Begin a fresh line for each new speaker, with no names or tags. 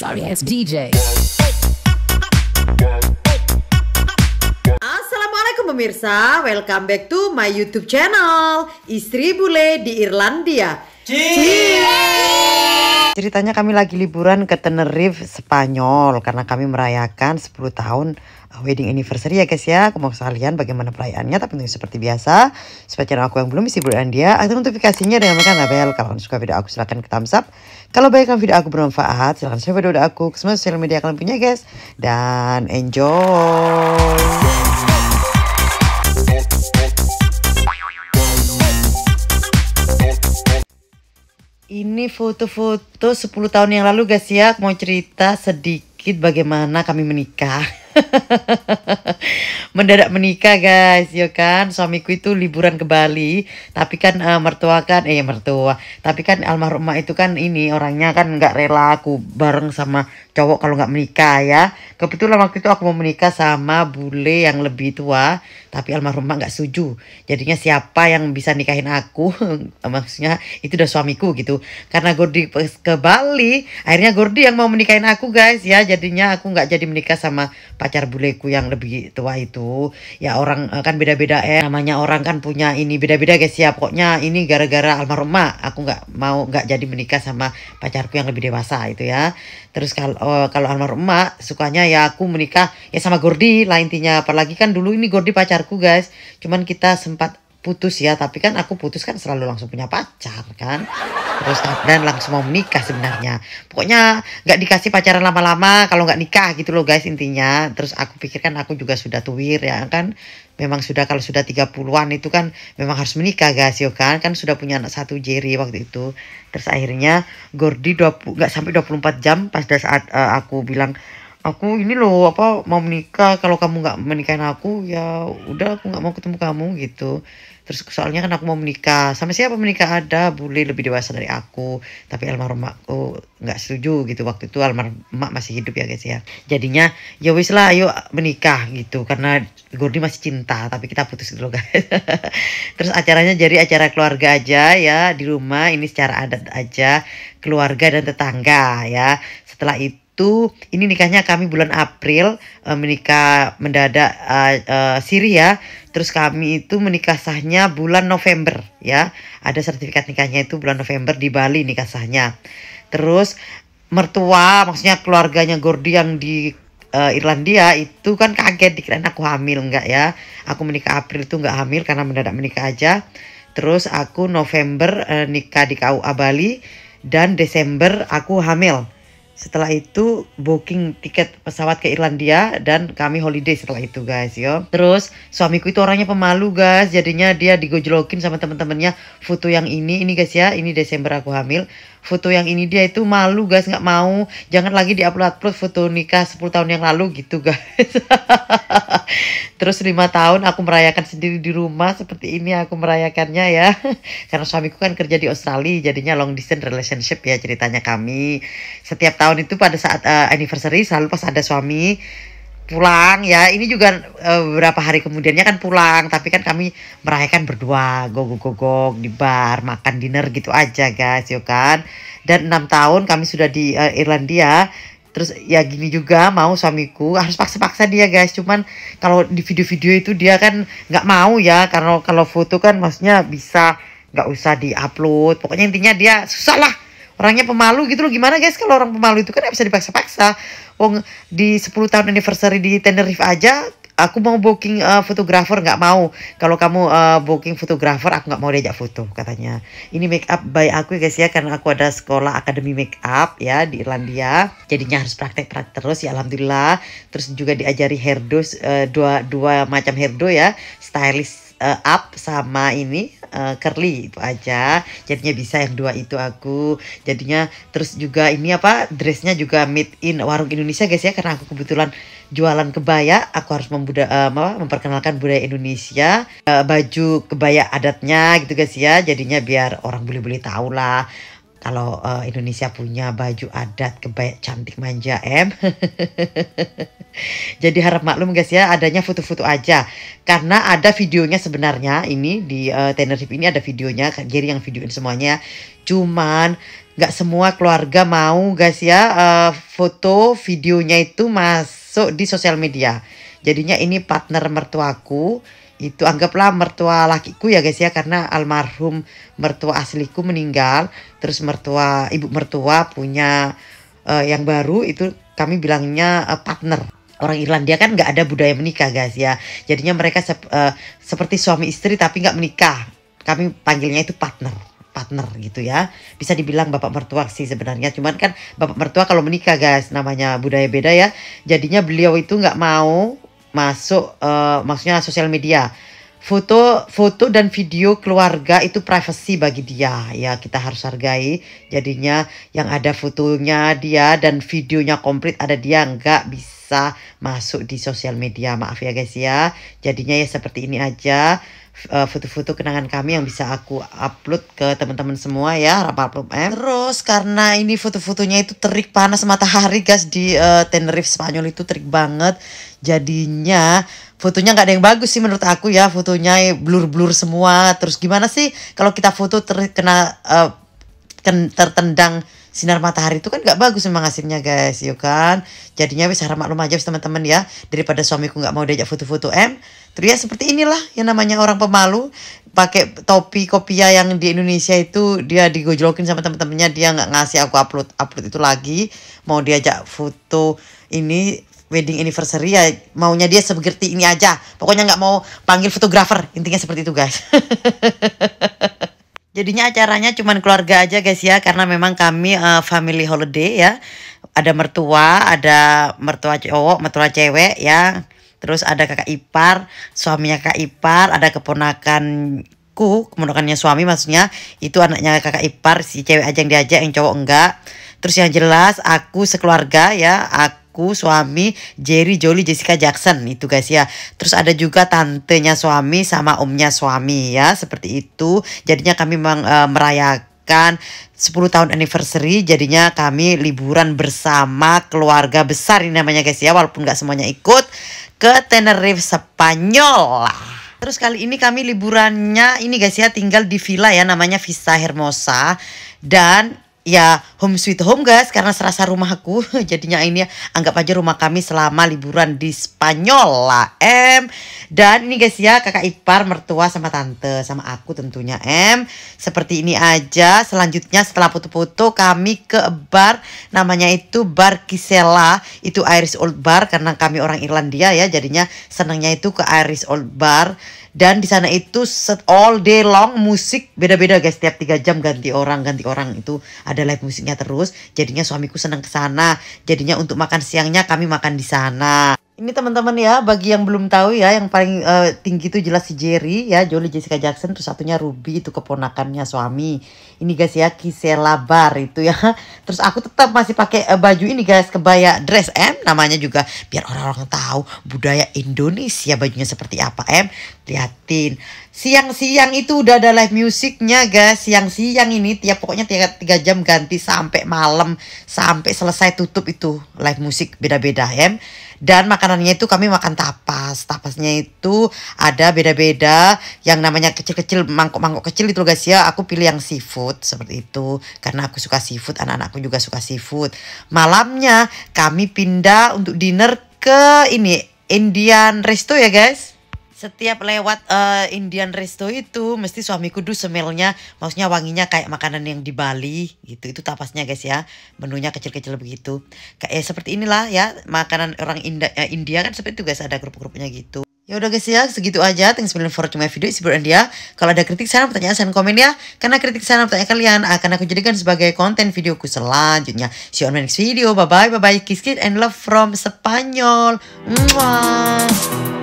DJ. Assalamualaikum pemirsa, welcome back to my YouTube channel Istri Bule di Irlandia. Cheers! Cheers! Ceritanya kami lagi liburan ke Tenerife, Spanyol karena kami merayakan 10 tahun uh, wedding anniversary ya guys ya. aku mau kalian bagaimana perayaannya tapi tentunya seperti biasa. Supaya channel aku yang belum isi bulan dia atau notifikasinya dengan menekan label. Kalau suka video aku silahkan ke thumbs up. Kalau kan video aku bermanfaat silahkan share video aku ke semua sosial media kalian punya guys. Dan enjoy. ini foto-foto 10 tahun yang lalu guys ya. mau cerita sedikit bagaimana kami menikah. mendadak menikah guys ya kan suamiku itu liburan ke Bali tapi kan uh, mertua kan eh mertua tapi kan almarhumah itu kan ini orangnya kan nggak rela aku bareng sama cowok kalau nggak menikah ya kebetulan waktu itu aku mau menikah sama bule yang lebih tua tapi almarhumah nggak setuju jadinya siapa yang bisa nikahin aku maksudnya itu udah suamiku gitu karena Gordi ke Bali akhirnya Gordi yang mau menikahin aku guys ya jadinya aku nggak jadi menikah sama pacar buleku yang lebih tua itu ya orang eh, kan beda-beda ya namanya orang kan punya ini beda-beda guys ya pokoknya ini gara-gara almarhumah aku nggak mau nggak jadi menikah sama pacarku yang lebih dewasa itu ya terus eh, kalau kalau almarhumah sukanya ya aku menikah ya sama Gordi lah intinya apalagi kan dulu ini Gordi pacarku guys cuman kita sempat putus ya tapi kan aku putus kan selalu langsung punya pacar kan terus dan langsung mau menikah sebenarnya pokoknya nggak dikasih pacaran lama-lama kalau nggak nikah gitu loh guys intinya terus aku pikirkan aku juga sudah tuwir ya kan memang sudah kalau sudah 30-an itu kan memang harus menikah guys yo kan kan sudah punya anak satu Jerry waktu itu terus akhirnya Gordi 20 nggak sampai 24 jam pas saat uh, aku bilang aku ini loh apa mau menikah kalau kamu nggak menikahin aku ya udah aku nggak mau ketemu kamu gitu terus soalnya kan aku mau menikah sama siapa menikah ada boleh lebih dewasa dari aku tapi almarhum aku nggak setuju gitu waktu itu almarhum mak masih hidup ya guys ya jadinya ya wis lah ayo menikah gitu karena Gordi masih cinta tapi kita putus dulu gitu guys terus acaranya jadi acara keluarga aja ya di rumah ini secara adat aja keluarga dan tetangga ya setelah itu itu ini nikahnya kami bulan April uh, menikah mendadak uh, eh, uh, eh, Syria ya. terus kami itu menikah sahnya bulan November ya ada sertifikat nikahnya itu bulan November di Bali nikah sahnya terus mertua maksudnya keluarganya Gordi yang di uh, Irlandia itu kan kaget dikirain aku hamil enggak ya aku menikah April itu enggak hamil karena mendadak menikah aja terus aku November uh, nikah di KUA Bali dan Desember aku hamil setelah itu booking tiket pesawat ke Irlandia dan kami holiday setelah itu guys yo. Terus suamiku itu orangnya pemalu guys, jadinya dia digojlokin sama temen-temennya foto yang ini ini guys ya, ini Desember aku hamil foto yang ini dia itu malu guys nggak mau jangan lagi diupload upload foto nikah 10 tahun yang lalu gitu guys terus lima tahun aku merayakan sendiri di rumah seperti ini aku merayakannya ya karena suamiku kan kerja di Australia jadinya long distance relationship ya ceritanya kami setiap tahun itu pada saat uh, anniversary selalu pas ada suami pulang ya ini juga eh, beberapa hari kemudiannya kan pulang tapi kan kami merayakan berdua gogok-gogok di bar makan dinner gitu aja guys yuk ya kan dan enam tahun kami sudah di uh, Irlandia terus ya gini juga mau suamiku harus paksa-paksa dia guys cuman kalau di video-video itu dia kan nggak mau ya karena kalau foto kan maksudnya bisa nggak usah di upload pokoknya intinya dia susah lah orangnya pemalu gitu loh gimana guys kalau orang pemalu itu kan gak bisa dipaksa-paksa wong di 10 tahun anniversary di Tenerife aja aku mau booking uh, fotografer nggak mau kalau kamu uh, booking fotografer aku nggak mau diajak foto katanya ini make up by aku guys ya karena aku ada sekolah akademi make up ya di Irlandia jadinya harus praktek praktek terus ya alhamdulillah terus juga diajari hairdo uh, eh, dua dua macam hairdo ya stylist uh, up sama ini uh, curly itu aja jadinya bisa yang dua itu aku jadinya terus juga ini apa dressnya juga made in warung Indonesia guys ya karena aku kebetulan jualan kebaya aku harus membuda, uh, memperkenalkan budaya Indonesia uh, baju kebaya adatnya gitu guys ya jadinya biar orang boleh-boleh tahu lah kalau uh, Indonesia punya baju adat kebaya cantik manja em. Jadi harap maklum guys ya adanya foto-foto aja karena ada videonya sebenarnya ini di uh, Tenerife ini ada videonya Kak Jerry yang videoin semuanya. Cuman nggak semua keluarga mau guys ya uh, foto videonya itu masuk di sosial media. Jadinya ini partner mertuaku itu anggaplah mertua lakiku ya guys ya karena almarhum mertua asliku meninggal terus mertua ibu mertua punya uh, yang baru itu kami bilangnya uh, partner orang Irlandia kan nggak ada budaya menikah guys ya jadinya mereka sep, uh, seperti suami istri tapi nggak menikah kami panggilnya itu partner partner gitu ya bisa dibilang bapak mertua sih sebenarnya cuman kan bapak mertua kalau menikah guys namanya budaya beda ya jadinya beliau itu nggak mau masuk uh, maksudnya sosial media foto foto dan video keluarga itu privacy bagi dia ya kita harus hargai jadinya yang ada fotonya dia dan videonya komplit ada dia nggak bisa bisa masuk di sosial media. Maaf ya guys ya. Jadinya ya seperti ini aja eh, foto-foto kenangan kami yang bisa aku upload ke teman-teman semua ya Rapalplum eh. Terus karena ini foto-fotonya itu terik panas matahari guys di uh, Tenerife Spanyol itu terik banget. Jadinya fotonya nggak ada yang bagus sih menurut aku ya fotonya blur-blur semua. Terus gimana sih kalau kita foto terkena uh, eh, tertendang sinar matahari itu kan gak bagus memang hasilnya guys yuk ya kan jadinya bisa harap rumah aja teman-teman ya daripada suamiku gak mau diajak foto-foto em terus ya seperti inilah yang namanya orang pemalu pakai topi kopia yang di Indonesia itu dia digojlokin sama teman-temannya dia gak ngasih aku upload upload itu lagi mau diajak foto ini wedding anniversary ya maunya dia seperti ini aja pokoknya gak mau panggil fotografer intinya seperti itu guys Jadinya acaranya cuman keluarga aja guys ya karena memang kami uh, family holiday ya. Ada mertua, ada mertua cowok, mertua cewek ya. Terus ada kakak ipar, suaminya kakak ipar, ada keponakanku, keponakannya suami maksudnya itu anaknya kakak ipar si cewek aja yang diajak yang cowok enggak. Terus yang jelas aku sekeluarga ya, aku aku, suami, Jerry, Jolie, Jessica Jackson itu guys ya. Terus ada juga tantenya suami sama omnya suami ya, seperti itu. Jadinya kami meng, uh, merayakan 10 tahun anniversary jadinya kami liburan bersama keluarga besar ini namanya guys ya walaupun nggak semuanya ikut ke Tenerife Spanyol Terus kali ini kami liburannya ini guys ya tinggal di villa ya namanya Vista Hermosa dan ya home sweet home guys karena serasa rumahku jadinya ini anggap aja rumah kami selama liburan di Spanyol lah em dan ini guys ya kakak ipar mertua sama tante sama aku tentunya em seperti ini aja selanjutnya setelah foto-foto kami ke bar namanya itu bar Kisela itu Irish Old Bar karena kami orang Irlandia ya jadinya senangnya itu ke Irish Old Bar dan di sana itu set all day long musik beda-beda guys setiap tiga jam ganti orang ganti orang itu ada live musiknya terus jadinya suamiku senang ke sana jadinya untuk makan siangnya kami makan di sana ini teman-teman ya, bagi yang belum tahu ya, yang paling uh, tinggi itu jelas si Jerry ya, Jolie Jessica Jackson, terus satunya Ruby itu keponakannya suami. Ini guys ya, Kisela Bar itu ya. Terus aku tetap masih pakai uh, baju ini guys, kebaya dress M namanya juga biar orang-orang tahu budaya Indonesia bajunya seperti apa M. Liatin. Siang-siang itu udah ada live musiknya guys. Siang-siang ini tiap pokoknya tiga, tiga jam ganti sampai malam sampai selesai tutup itu live musik beda-beda M. Dan makan makanannya itu kami makan tapas. Tapasnya itu ada beda-beda yang namanya kecil-kecil mangkok-mangkok kecil itu guys ya. Aku pilih yang seafood seperti itu karena aku suka seafood, anak-anakku juga suka seafood. Malamnya kami pindah untuk dinner ke ini Indian resto ya guys setiap lewat uh, Indian resto itu mesti suamiku kudu semilnya maksudnya wanginya kayak makanan yang di Bali gitu itu tapasnya guys ya menunya kecil-kecil begitu kayak ya, seperti inilah ya makanan orang India eh, India kan seperti itu guys ada grup-grupnya gitu Ya udah guys ya, segitu aja. Thanks for for my video, si India. Kalau ada kritik, saran, pertanyaan, saya komen ya. Karena kritik, saran, pertanyaan kalian akan aku jadikan sebagai konten videoku selanjutnya. See you on my next video. Bye-bye, bye-bye. Kiss, kiss, and love from Spanyol. Mwah.